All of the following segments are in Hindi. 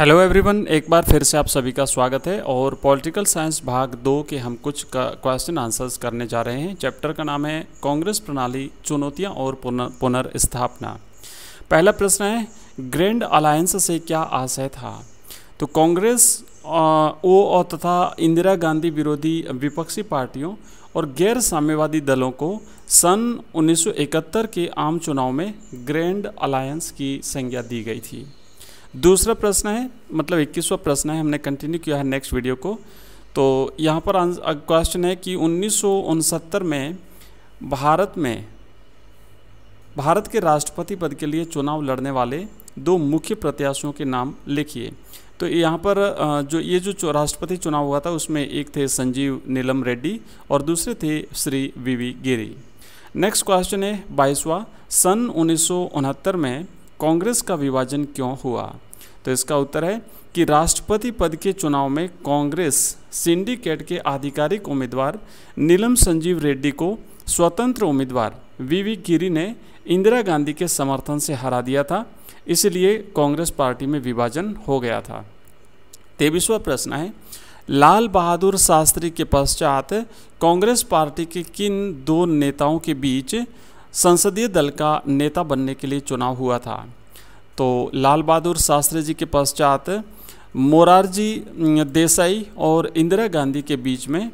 हेलो एवरीवन एक बार फिर से आप सभी का स्वागत है और पॉलिटिकल साइंस भाग दो के हम कुछ क्वेश्चन आंसर्स करने जा रहे हैं चैप्टर का नाम है कांग्रेस प्रणाली चुनौतियां और पुनर्स्थापना पहला प्रश्न है ग्रैंड अलायंस से क्या आशय था तो कांग्रेस ओ और तथा इंदिरा गांधी विरोधी विपक्षी पार्टियों और गैर साम्यवादी दलों को सन 1971 के आम चुनाव में ग्रैंड अलायंस की संज्ञा दी गई थी दूसरा प्रश्न है मतलब इक्कीसवा प्रश्न है हमने कंटिन्यू किया है नेक्स्ट वीडियो को तो यहाँ पर क्वेश्चन है कि उन्नीस में भारत में भारत के राष्ट्रपति पद के लिए चुनाव लड़ने वाले दो मुख्य प्रत्याशियों के नाम लिखिए तो यहाँ पर जो ये जो राष्ट्रपति चुनाव हुआ था उसमें एक थे संजीव नीलम रेड्डी और दूसरे थे Shri V V Giri next question है बाईसवा सन उन्नीस में कांग्रेस का विभाजन क्यों हुआ तो इसका उत्तर है कि राष्ट्रपति पद के चुनाव में कांग्रेस सिंडिकेट के आधिकारिक उम्मीदवार नीलम संजीव रेड्डी को स्वतंत्र उम्मीदवार वीवी गिरी ने इंदिरा गांधी के समर्थन से हरा दिया था इसलिए कांग्रेस पार्टी में विभाजन हो गया था तेईसवा प्रश्न है लाल बहादुर शास्त्री के पश्चात कांग्रेस पार्टी के किन दो नेताओं के बीच संसदीय दल का नेता बनने के लिए चुनाव हुआ था तो लाल बहादुर शास्त्री जी के पश्चात मोरारजी देसाई और इंदिरा गांधी के बीच में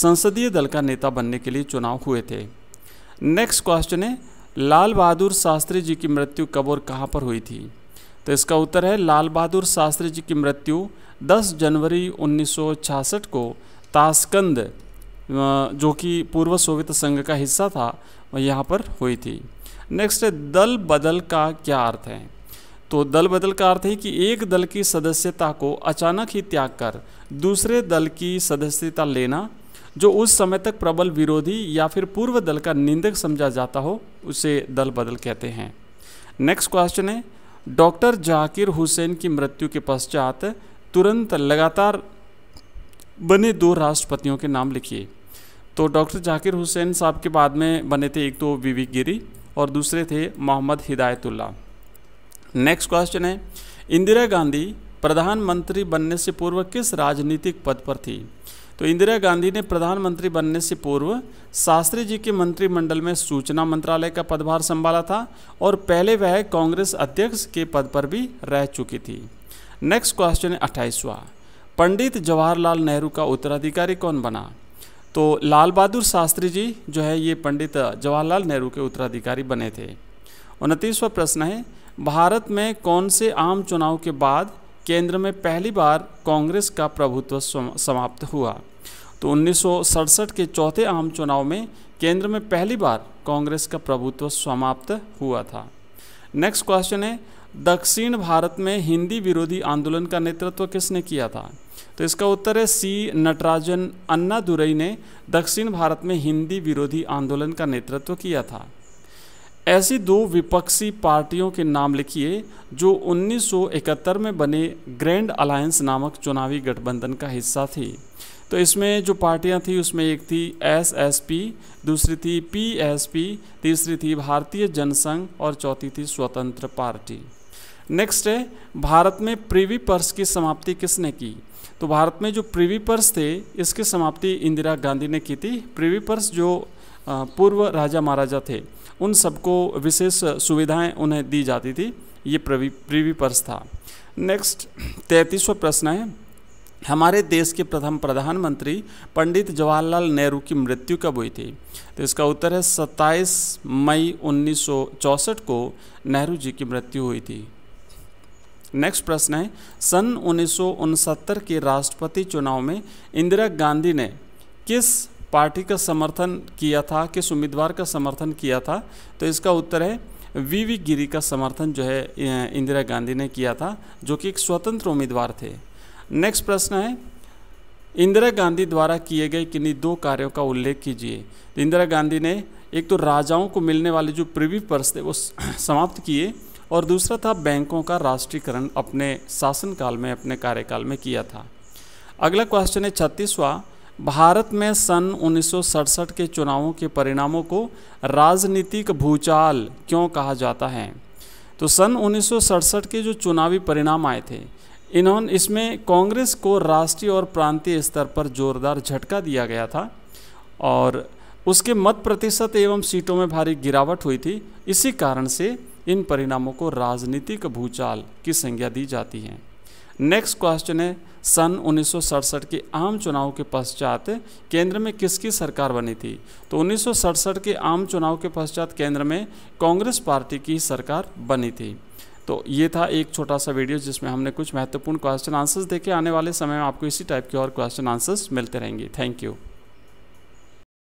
संसदीय दल का नेता बनने के लिए चुनाव हुए थे नेक्स्ट क्वेश्चन है लाल बहादुर शास्त्री जी की मृत्यु कब और कहाँ पर हुई थी तो इसका उत्तर है लाल बहादुर शास्त्री जी की मृत्यु 10 जनवरी 1966 को ताशकंद जो कि पूर्व सोवियत संघ का हिस्सा था यहाँ पर हुई थी नेक्स्ट है दल बदल का क्या अर्थ है तो दल बदल का अर्थ है कि एक दल की सदस्यता को अचानक ही त्याग कर दूसरे दल की सदस्यता लेना जो उस समय तक प्रबल विरोधी या फिर पूर्व दल का निंदक समझा जाता हो उसे दल बदल कहते हैं नेक्स्ट क्वेश्चन है डॉक्टर जाकिर हुसैन की मृत्यु के पश्चात तुरंत लगातार बने दो राष्ट्रपतियों के नाम लिखिए तो डॉक्टर जाकिर हुसैन साहब के बाद में बने थे एक तो विवेक गिरी और दूसरे थे मोहम्मद हिदायतुल्ला नेक्स्ट क्वेश्चन है इंदिरा गांधी प्रधानमंत्री बनने से पूर्व किस राजनीतिक पद पर थी तो इंदिरा गांधी ने प्रधानमंत्री बनने से पूर्व शास्त्री जी के मंत्रिमंडल में सूचना मंत्रालय का पदभार संभाला था और पहले वह कांग्रेस अध्यक्ष के पद पर भी रह चुकी थी नेक्स्ट क्वेश्चन है अट्ठाईसवा पंडित जवाहरलाल नेहरू का उत्तराधिकारी कौन बना तो लाल बहादुर शास्त्री जी जो है ये पंडित जवाहरलाल नेहरू के उत्तराधिकारी बने थे उनतीसवा प्रश्न है भारत में कौन से आम चुनाव के बाद केंद्र में पहली बार कांग्रेस का प्रभुत्व समाप्त हुआ तो उन्नीस के चौथे आम चुनाव में केंद्र में पहली बार कांग्रेस का प्रभुत्व समाप्त हुआ था नेक्स्ट क्वेश्चन है दक्षिण भारत में हिंदी विरोधी आंदोलन का नेतृत्व किसने किया था तो इसका उत्तर है सी नटराजन अन्ना दुरई ने दक्षिण भारत में हिंदी विरोधी आंदोलन का नेतृत्व किया था ऐसी दो विपक्षी पार्टियों के नाम लिखिए जो 1971 में बने ग्रैंड अलायंस नामक चुनावी गठबंधन का हिस्सा थी तो इसमें जो पार्टियां थी उसमें एक थी एसएसपी दूसरी थी पीएसपी तीसरी थी भारतीय जनसंघ और चौथी थी स्वतंत्र पार्टी नेक्स्ट है भारत में प्रीवी पर्स की समाप्ति किसने की तो भारत में जो प्रीवी पर्स थे इसकी समाप्ति इंदिरा गांधी ने की थी प्रीवी पर्स जो पूर्व राजा महाराजा थे उन सबको विशेष सुविधाएं उन्हें दी जाती थी ये प्रवी प्रीवी पर्स था नेक्स्ट तैंतीसवा प्रश्न है हमारे देश के प्रथम प्रधानमंत्री पंडित जवाहरलाल नेहरू की मृत्यु कब हुई थी तो इसका उत्तर है 27 मई 1964 को नेहरू जी की मृत्यु हुई थी नेक्स्ट प्रश्न है सन उन्नीस के राष्ट्रपति चुनाव में इंदिरा गांधी ने किस पार्टी का समर्थन किया था किस उम्मीदवार का समर्थन किया था तो इसका उत्तर है वी वी गिरी का समर्थन जो है इंदिरा गांधी ने किया था जो कि एक स्वतंत्र उम्मीदवार थे नेक्स्ट प्रश्न है इंदिरा गांधी द्वारा किए गए किन्हीं दो कार्यों का उल्लेख कीजिए इंदिरा गांधी ने एक तो राजाओं को मिलने वाले जो प्रिवी पर्स थे वो समाप्त किए और दूसरा था बैंकों का राष्ट्रीयकरण अपने शासनकाल में अपने कार्यकाल में किया था अगला क्वेश्चन है छत्तीसवां भारत में सन उन्नीस के चुनावों के परिणामों को राजनीतिक भूचाल क्यों कहा जाता है तो सन उन्नीस के जो चुनावी परिणाम आए थे इन्होंने इसमें कांग्रेस को राष्ट्रीय और प्रांतीय स्तर पर जोरदार झटका दिया गया था और उसके मत प्रतिशत एवं सीटों में भारी गिरावट हुई थी इसी कारण से इन परिणामों को राजनीतिक भूचाल की संज्ञा दी जाती है नेक्स्ट क्वेश्चन है सन उन्नीस के आम चुनाव के पश्चात केंद्र में किसकी सरकार बनी थी तो उन्नीस के आम चुनाव के पश्चात केंद्र में कांग्रेस पार्टी की सरकार बनी थी तो ये था एक छोटा सा वीडियो जिसमें हमने कुछ महत्वपूर्ण क्वेश्चन आंसर्स देखे आने वाले समय में आपको इसी टाइप के और क्वेश्चन आंसर्स मिलते रहेंगे थैंक यू